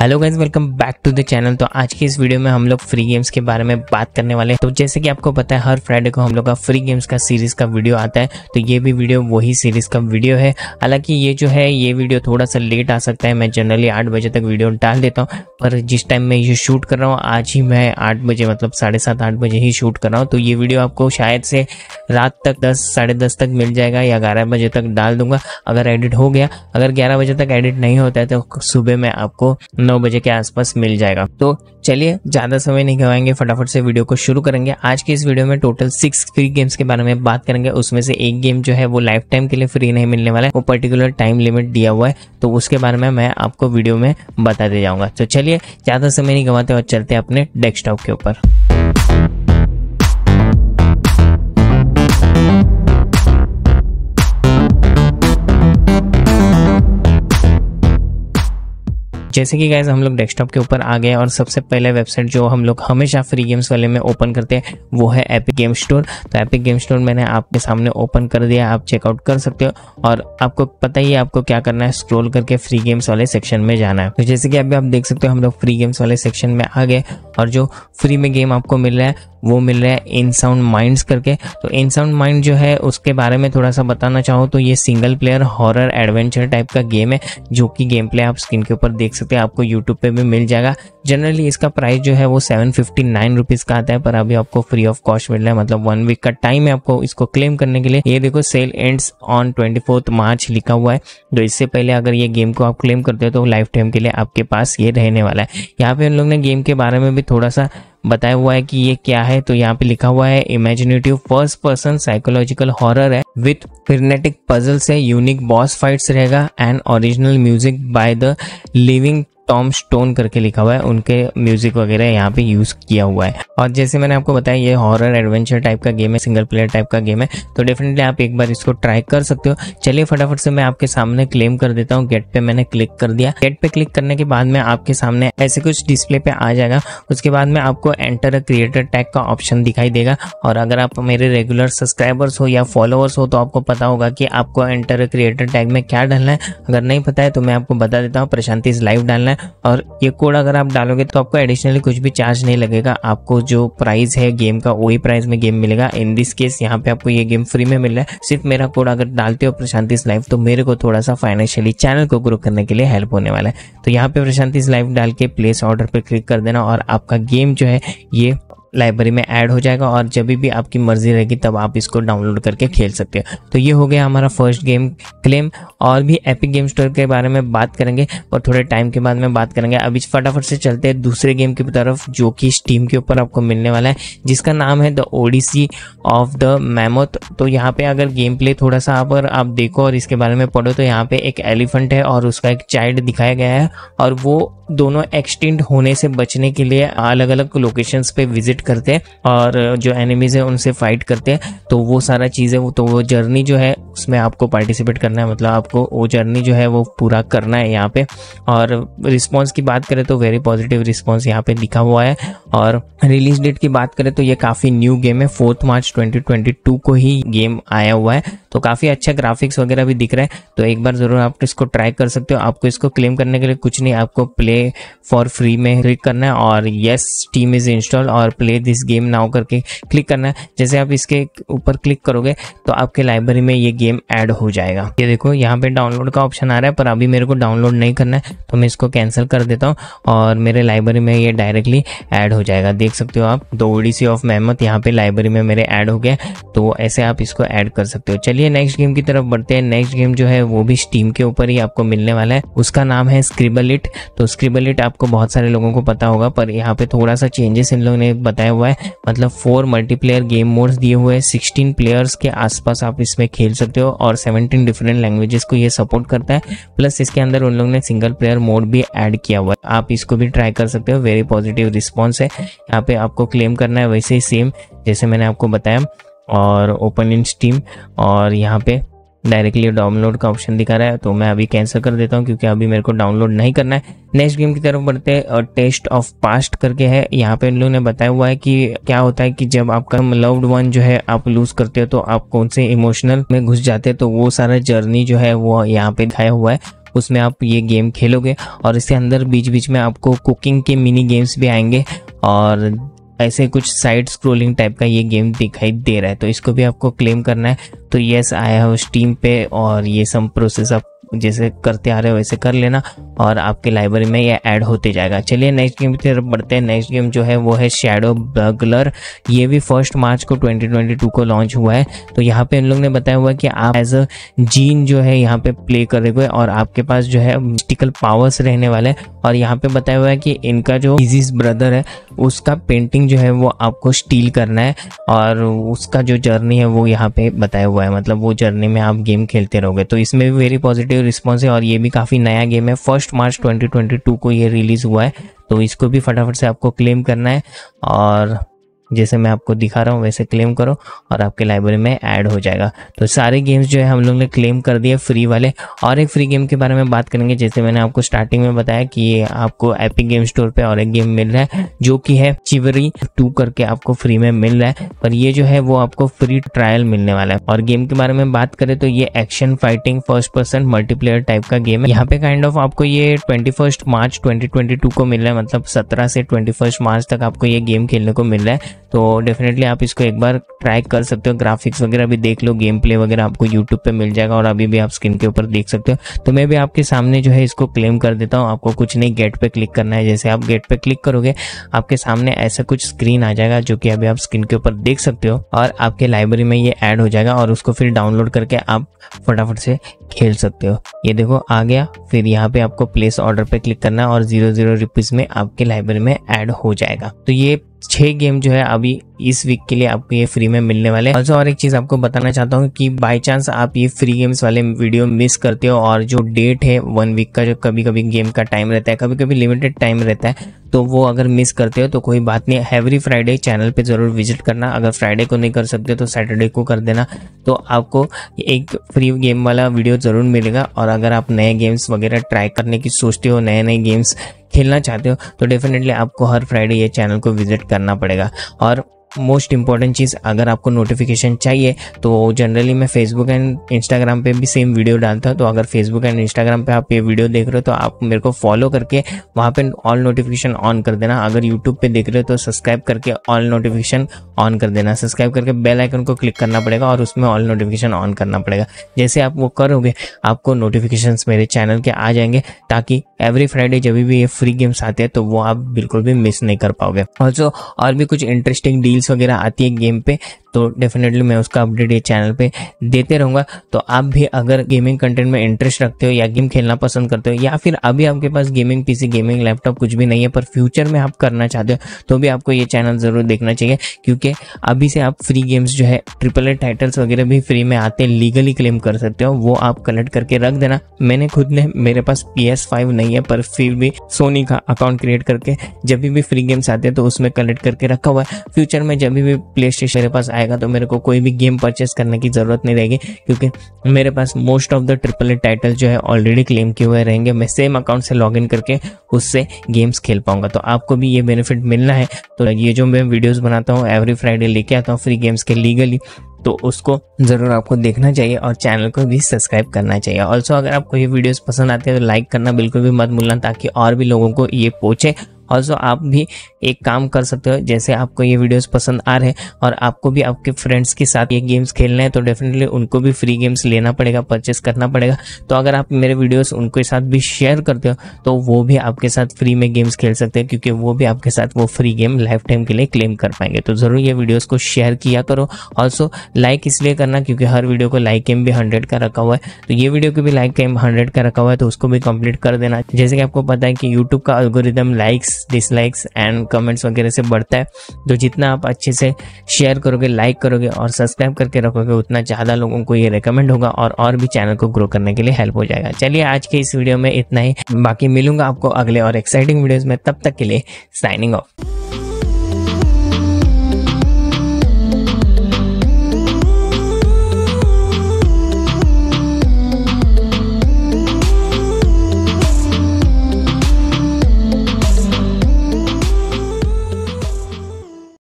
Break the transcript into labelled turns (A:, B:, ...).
A: hello guys welcome back to the channel तो आज के इस वीडियो में हम लोग फ्री गेम्स के बारे में बात करने वाले हैं तो जैसे कि आपको पता है हर फ्राइडे को हम लोग का फ्री गेम्स का सीरीज का वीडियो आता है तो ये भी वीडियो वही सीरीज का वीडियो है हालांकि ये जो है ये वीडियो थोड़ा सा लेट आ सकता है मैं जनरली आठ बजे तक वीडियो डाल देता हूँ पर जिस टाइम मैं ये शूट कर रहा हूँ आज ही मैं आठ बजे मतलब साढ़े सात आठ बजे ही शूट कर रहा हूँ तो ये वीडियो आपको शायद से रात तक दस साढ़े दस तक मिल जाएगा या ग्यारह बजे तक डाल दूंगा अगर एडिट हो गया अगर ग्यारह बजे तक एडिट नहीं होता है तो सुबह मैं आपको नौ बजे के आसपास मिल जाएगा तो चलिए ज़्यादा समय नहीं गवाएंगे फटाफट से वीडियो को शुरू करेंगे आज के इस वीडियो में टोटल सिक्स फ्री गेम्स के बारे में बात करेंगे उसमें से एक गेम जो है वो लाइफ टाइम के लिए फ्री नहीं मिलने वाला है वो पर्टिकुलर टाइम लिमिट दिया हुआ है तो उसके बारे में मैं आपको वीडियो में बताते जाऊंगा तो चलिए ज़्यादा समय नहीं गवाते और चलते अपने डेस्कटॉप के ऊपर जैसे कि गाइज हम लोग डेस्कटॉप के ऊपर आ गए और सबसे पहले वेबसाइट जो हम लोग हमेशा फ्री गेम्स वाले में ओपन करते हैं वो है एपिक गेम स्टोर तो एपिक गेम स्टोर मैंने आपके सामने ओपन कर दिया आप चेकआउट कर सकते हो और आपको पता ही है आपको क्या करना है स्क्रोल करके फ्री गेम्स वाले सेक्शन में जाना है तो जैसे कि अभी आप देख सकते हो हम लोग फ्री गेम्स वाले सेक्शन में आ गए और जो फ्री में गेम आपको मिल रहा है वो मिल रहा है इन साउंड माइंड्स करके तो इन साउंड माइंड जो है उसके बारे में थोड़ा सा बताना चाहूँ तो ये single player horror adventure type का गेम है जो कि गेम प्ले आप स्क्रीन के ऊपर देख सकते हैं आपको यूट्यूब पे भी मिल जाएगा जनरली इसका प्राइस जो है वो सेवन फिफ्टी नाइन रुपीज़ का आता है पर अभी आपको फ्री ऑफ कॉस्ट मिल रहा है मतलब वन वीक का टाइम है आपको इसको क्लेम करने के लिए ये देखो sale ends on twenty March लिखा हुआ है तो इससे पहले अगर ये गेम को आप क्लेम करते हो तो लाइफ टाइम के लिए आपके पास ये रहने वाला है यहाँ पे उन लोग ने गेम के बारे में भी थोड़ा सा बताया हुआ है कि ये क्या है तो यहाँ पे लिखा हुआ है imaginative first person psychological horror है विथ फिरनेटिक पजल्स है यूनिक बॉस फाइट्स रहेगा and original music by the Living Tombstone करके लिखा हुआ है उनके म्यूजिक वगैरह यहाँ पे यूज किया हुआ है और जैसे मैंने आपको बताया ये हॉरर एडवेंचर टाइप का गेम है सिंगल प्लेयर टाइप का गेम है तो डेफिनेटली आप एक बार इसको ट्राई कर सकते हो चलिए फटाफट से मैं आपके सामने क्लेम कर देता हूँ गेट पे मैंने क्लिक कर दिया गेट पे क्लिक करने के बाद में आपके सामने ऐसे कुछ डिस्प्ले पे आ जाएगा उसके बाद में आपको एंटर क्रिएटर टैग का ऑप्शन दिखाई देगा और अगर आप मेरे रेगुलर सब्सक्राइबर्स हो या फॉलोअर्स हो तो आपको पता होगा कि आपको एंटर क्रिएटर टैग में क्या डालना है अगर नहीं पता है तो मैं आपको बता देता हूँ प्रशांति लाइव डालना है है और ये कोड अगर आप डालोगे तो आपको एडिशनली कुछ भी चार्ज नहीं लगेगा आपको जो प्राइस है गेम का वही प्राइस में गेम मिलेगा इन दिस केस यहाँ पे आपको ये गेम फ्री में मिल रहा है सिर्फ मेरा कोड अगर डालते हो प्रशांति लाइफ तो मेरे को थोड़ा सा फाइनेंशियली चैनल को ग्रो करने के लिए हेल्प होने वाला है तो यहाँ पे प्रशांति लाइफ डाल के प्लेस ऑर्डर पर क्लिक कर देना और आपका गेम जो है ये लाइब्रेरी में ऐड हो जाएगा और जब भी आपकी मर्ज़ी रहेगी तब आप इसको डाउनलोड करके खेल सकते हो तो ये हो गया हमारा फर्स्ट गेम क्लेम और भी एपिक गेम स्टोर के बारे में बात करेंगे और थोड़े टाइम के बाद में बात करेंगे अभी फटाफट से चलते हैं दूसरे गेम की तरफ जो कि स्टीम के ऊपर आपको मिलने वाला है जिसका नाम है the Odyssey of the Mammoth तो यहाँ पे अगर गेम प्ले थोड़ा सा आप आप देखो और इसके बारे में पढ़ो तो यहाँ पे एक एलिफेंट है और उसका एक चाइल्ड दिखाया गया है और वो दोनों एक्सटिंट होने से बचने के लिए अलग अलग लोकेशंस पे विजिट करते हैं और जो एनिमीज है उनसे फाइट करते हैं तो वो सारा चीज़ है वो तो वो जर्नी जो है उसमें आपको पार्टिसिपेट करना है मतलब आपको वो जर्नी जो है वो पूरा करना है यहाँ पे और रिस्पॉन्स की बात करें तो वेरी पॉजिटिव रिस्पॉन्स यहाँ पे लिखा हुआ है और रिलीज डेट की बात करें तो ये काफ़ी न्यू गेम है फोर्थ मार्च 2022 को ही गेम आया हुआ है तो काफ़ी अच्छा ग्राफिक्स वगैरह भी दिख रहा है तो एक बार ज़रूर आप इसको ट्राई कर सकते हो आपको इसको क्लेम करने के लिए कुछ नहीं आपको प्ले फॉर फ्री में क्लिक करना है और येस टीम इज़ इंस्टॉल और प्ले दिस गेम नाउ करके क्लिक करना है जैसे आप इसके ऊपर क्लिक करोगे तो आपके लाइब्रेरी में ये गेम गेम ऐड हो जाएगा ये देखो यहाँ पे डाउनलोड का ऑप्शन आ रहा है पर अभी मेरे को डाउनलोड नहीं करना है तो मैं इसको कैंसिल कर देता हूँ और मेरे लाइब्रेरी में ये डायरेक्टली ऐड हो जाएगा देख सकते हो आप दो ओडीसी ऑफ मेहमत यहाँ पे लाइब्रेरी में मेरे ऐड हो गया तो ऐसे आप इसको ऐड कर सकते हो चलिए नेक्स्ट गेम की तरफ बढ़ते हैं नेक्स्ट गेम जो है वो भी स्टीम के ऊपर ही आपको मिलने वाला है उसका नाम है इट तो इट आपको बहुत सारे लोगों को पता होगा पर यहाँ पे थोड़ा सा चेंजेस इन लोगों ने बताया हुआ है मतलब फोर मल्टीप्लेयर गेम मोड्स दिए हुए हैं सिक्सटीन प्लेयर्स के आसपास आप इसमें खेल सकते सकते हो और 17 डिफरेंट लैंग्वेजेस को ये सपोर्ट करता है प्लस इसके अंदर उन लोग ने सिंगल प्लेयर मोड भी ऐड किया हुआ है आप इसको भी ट्राई कर सकते हो वेरी पॉजिटिव रिस्पॉन्स है यहाँ पे आपको क्लेम करना है वैसे ही सेम जैसे मैंने आपको बताया और ओपन इन स्टीम और यहाँ पे डायरेक्टली डाउनलोड का ऑप्शन दिखा रहा है तो मैं अभी कैंसिल कर देता हूँ क्योंकि अभी मेरे को डाउनलोड नहीं करना है नेक्स्ट गेम की तरफ बढ़ते हैं और टेस्ट ऑफ पास्ट करके है यहाँ पे इन लोगों ने बताया हुआ है कि क्या होता है कि जब आपका लव्ड वन जो है आप लूज करते हो तो आप कौन से इमोशनल में घुस जाते हैं तो वो सारा जर्नी जो है वो यहाँ पे दिखाया हुआ है उसमें आप ये गेम खेलोगे और इसके अंदर बीच बीच में आपको कुकिंग के मिनी गेम्स भी आएंगे और ऐसे कुछ साइड स्क्रोलिंग टाइप का ये गेम दिखाई दे रहा है तो इसको भी आपको क्लेम करना है तो यस आया हैव स्टीम पे और ये सब प्रोसेस आप जैसे करते आ रहे हो वैसे कर लेना और आपके लाइब्रेरी में ये ऐड होते जाएगा चलिए नेक्स्ट गेम की तरफ बढ़ते हैं नेक्स्ट गेम जो है वो है शेडो बगलर ये भी फर्स्ट मार्च को 2022 को लॉन्च हुआ है तो यहाँ पे इन लोग ने बताया हुआ है कि आप एज अ जीन जो है यहाँ पे प्ले हुए और आपके पास जो है मिस्टिकल पावर्स रहने वाले हैं और यहाँ पे बताया हुआ है कि इनका जो इजीज ब्रदर है उसका पेंटिंग जो है वो आपको स्टील करना है और उसका जो जर्नी है वो यहाँ पे बताया हुआ है मतलब वो जर्नी में आप गेम खेलते रहोगे तो इसमें भी वेरी पॉजिटिव रिस्पॉन्स है और ये भी काफ़ी नया गेम है फर्स्ट फर्स्ट मार्च 2022 को ये रिलीज़ हुआ है तो इसको भी फटाफट से आपको क्लेम करना है और जैसे मैं आपको दिखा रहा हूँ वैसे क्लेम करो और आपके लाइब्रेरी में ऐड हो जाएगा तो सारे गेम्स जो है हम लोग ने क्लेम कर दिए फ्री वाले और एक फ्री गेम के बारे में बात करेंगे जैसे मैंने आपको स्टार्टिंग में बताया कि ये आपको एपिक गेम स्टोर पे और एक गेम मिल रहा है जो कि है चिवरी टू करके आपको फ्री में मिल रहा है पर ये जो है वो आपको फ्री ट्रायल मिलने वाला है और गेम के बारे में बात करें तो ये action fighting first person multiplayer type का गेम है यहाँ पे काइंड ऑफ आपको ये ट्वेंटी मार्च ट्वेंटी को मिल रहा है मतलब सत्रह से ट्वेंटी मार्च तक आपको ये गेम खेलने को मिल रहा है तो डेफिनेटली आप इसको एक बार ट्राई कर सकते हो ग्राफिक्स वगैरह भी देख लो गेम प्ले वगैरह आपको यूट्यूब पे मिल जाएगा और अभी भी आप स्क्रीन के ऊपर देख सकते हो तो मैं भी आपके सामने जो है इसको क्लेम कर देता हूँ आपको कुछ नहीं गेट पे क्लिक करना है जैसे आप गेट पे क्लिक करोगे आपके सामने ऐसा कुछ स्क्रीन आ जाएगा जो कि अभी आप स्क्रीन के ऊपर देख सकते हो और आपके लाइब्रेरी में ये एड हो जाएगा और उसको फिर डाउनलोड करके आप फटाफट से खेल सकते हो ये देखो आ गया फिर यहाँ पे आपको प्लेस ऑर्डर पे क्लिक करना और जीरो जीरो रुपीज़ में आपके लाइब्रेरी में ऐड हो जाएगा तो ये छह गेम जो है अभी इस वीक के लिए आपको ये फ्री में मिलने वाले ऑल्सो और एक चीज आपको बताना चाहता हूँ कि बाई चांस आप ये फ्री गेम्स वाले वीडियो मिस करते हो और जो डेट है वन वीक का जो कभी कभी गेम का टाइम रहता है कभी कभी लिमिटेड टाइम रहता है तो वो अगर मिस करते हो तो कोई बात नहीं एवरी फ्राइडे चैनल पे ज़रूर विजिट करना अगर फ्राइडे को नहीं कर सकते तो सैटरडे को कर देना तो आपको एक फ्री गेम वाला वीडियो ज़रूर मिलेगा और अगर आप नए गेम्स वगैरह ट्राई करने की सोचते हो नए नए गेम्स खेलना चाहते हो तो डेफिनेटली आपको हर फ्राइडे ये चैनल को विजिट करना पड़ेगा और मोस्ट इंपॉर्टेंट चीज़ अगर आपको नोटिफिकेशन चाहिए तो जनरली मैं फेसबुक एंड इंस्टाग्राम पे भी सेम वीडियो डालता हूँ तो अगर फेसबुक एंड इंस्टाग्राम पे आप ये वीडियो देख रहे हो तो आप मेरे को फॉलो करके वहाँ पे ऑल नोटिफिकेशन ऑन कर देना अगर यूट्यूब पे देख रहे हो तो सब्सक्राइब करके ऑल नोटिफिकेशन ऑन कर देना सब्सक्राइब करके बेल आइकन को क्लिक करना पड़ेगा और उसमें ऑल नोटिफिकेशन ऑन करना पड़ेगा जैसे आप वो करोगे आपको नोटिफिकेशन मेरे चैनल के आ जाएंगे ताकि एवरी फ्राइडे जब भी ये फ्री फ्री गेम्स आते हैं तो वो आप बिल्कुल भी मिस नहीं कर पाओगे ऑल्सो और भी कुछ इंटरेस्टिंग डील्स वगैरह आती है गेम पे तो डेफिनेटली मैं उसका अपडेट ये चैनल पे देते रहूँगा तो आप भी अगर गेमिंग कंटेंट में इंटरेस्ट रखते हो या गेम खेलना पसंद करते हो या फिर अभी आपके पास गेमिंग पीसी गेमिंग लैपटॉप कुछ भी नहीं है पर फ्यूचर में आप करना चाहते हो तो भी आपको ये चैनल ज़रूर देखना चाहिए क्योंकि अभी से आप फ्री गेम्स जो है ट्रिपल ए टाइटल्स वगैरह भी फ्री में आते हैं लीगली क्लेम कर सकते हो वो आप कलेक्ट करके रख देना मैंने खुद ने मेरे पास पी नहीं है पर फिर भी सो सोनी का अकाउंट क्रिएट करके जब भी भी फ्री गेम्स आते हैं तो उसमें कलेक्ट करके रखा हुआ है फ्यूचर में जब भी प्ले स्टेशन मेरे पास आएगा तो मेरे को कोई भी गेम परचेस करने की ज़रूरत नहीं रहेगी क्योंकि मेरे पास most of the triple A title जो है ऑलरेडी क्लेम किए हुए रहेंगे मैं सेम अकाउंट से लॉग इन करके उससे गेम्स खेल पाऊंगा तो आपको भी ये बेनिफिट मिलना है तो ये जो मैं वीडियोज़ बनाता हूँ एवरी फ्राइडे लेके आता हूँ फ्री गेम्स के लीगली तो उसको ज़रूर आपको देखना चाहिए और चैनल को भी सब्सक्राइब करना चाहिए ऑल्सो अगर आपको ये वीडियोस पसंद आते हैं तो लाइक करना बिल्कुल भी मत भूलना ताकि और भी लोगों को ये पहुँचे ऑल्सो आप भी एक काम कर सकते हो जैसे आपको ये वीडियोस पसंद आ रहे हैं और आपको भी आपके फ्रेंड्स के साथ ये गेम्स खेलना है तो डेफिनेटली उनको भी फ्री गेम्स लेना पड़ेगा परचेस करना पड़ेगा तो अगर आप मेरे वीडियोस उनके साथ भी शेयर करते हो तो वो भी आपके साथ फ्री में गेम्स खेल सकते हैं क्योंकि वो भी आपके साथ वो फ्री गेम लाइफ टाइम के लिए क्लेम कर पाएंगे तो ज़रूर ये वीडियोज़ को शेयर किया करो ऑल्सो लाइक इसलिए करना क्योंकि हर वीडियो को लाइक एम भी हंड्रेड का रखा हुआ है तो ये वीडियो को भी लाइक एम हंड्रेड का रखा हुआ है तो उसको भी कंप्लीट कर देना जैसे कि आपको पता है कि यूट्यूब का algorithm likes likes dislikes and comments वगैरह से बढ़ता है तो जितना आप अच्छे से शेयर करोगे लाइक करोगे और सब्सक्राइब करके रखोगे उतना ज़्यादा लोगों को ये रिकमेंड होगा और और भी चैनल को ग्रो करने के लिए हेल्प हो जाएगा चलिए आज के इस वीडियो में इतना ही बाकी मिलूंगा आपको अगले और एक्साइटिंग वीडियोज़ में तब तक के लिए साइनिंग ऑफ